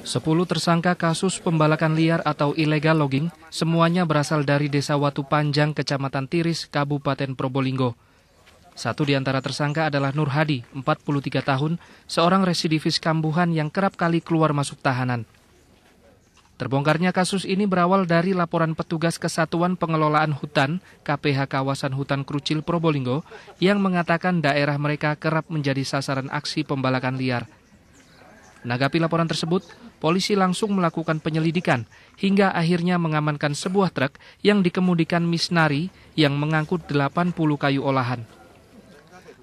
Sepuluh tersangka kasus pembalakan liar atau illegal logging semuanya berasal dari Desa Watu Panjang, Kecamatan Tiris, Kabupaten Probolinggo. Satu di antara tersangka adalah Nur Hadi, 43 tahun, seorang residivis kambuhan yang kerap kali keluar masuk tahanan. Terbongkarnya kasus ini berawal dari laporan petugas Kesatuan Pengelolaan Hutan KPH Kawasan Hutan Krucil Probolinggo yang mengatakan daerah mereka kerap menjadi sasaran aksi pembalakan liar. Menanggapi laporan tersebut, polisi langsung melakukan penyelidikan hingga akhirnya mengamankan sebuah truk yang dikemudikan Misnari yang mengangkut 80 kayu olahan.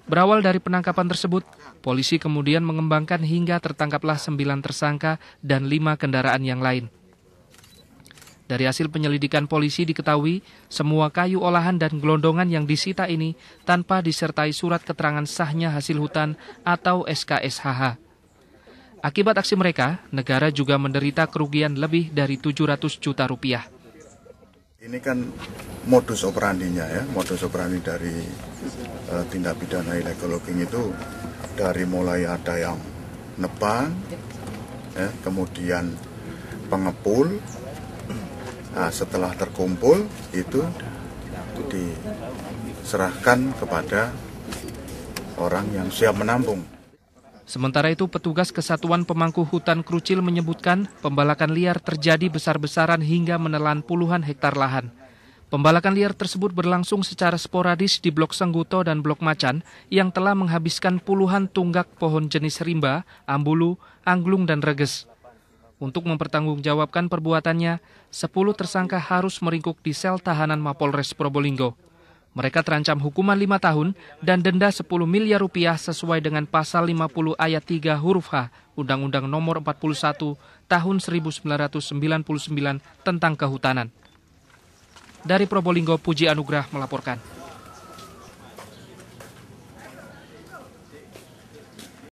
Berawal dari penangkapan tersebut, polisi kemudian mengembangkan hingga tertangkaplah 9 tersangka dan 5 kendaraan yang lain. Dari hasil penyelidikan polisi diketahui, semua kayu olahan dan gelondongan yang disita ini tanpa disertai surat keterangan sahnya hasil hutan atau SKSHH. Akibat aksi mereka, negara juga menderita kerugian lebih dari 700 juta rupiah. Ini kan modus operandinya ya, modus operandi dari uh, tindak pidana illegal logging itu dari mulai ada yang nebang, ya, kemudian pengepul, Nah, setelah terkumpul itu diserahkan kepada orang yang siap menampung. Sementara itu, petugas Kesatuan Pemangku Hutan Krucil menyebutkan pembalakan liar terjadi besar-besaran hingga menelan puluhan hektar lahan. Pembalakan liar tersebut berlangsung secara sporadis di Blok Sengguto dan Blok Macan yang telah menghabiskan puluhan tunggak pohon jenis rimba, ambulu, angklung, dan reges. Untuk mempertanggungjawabkan perbuatannya, 10 tersangka harus meringkuk di sel tahanan Mapolres Probolinggo. Mereka terancam hukuman 5 tahun dan denda 10 miliar rupiah sesuai dengan pasal 50 ayat 3 huruf H Undang-Undang Nomor 41 Tahun 1999 tentang Kehutanan. Dari Probolinggo, Puji Anugrah melaporkan.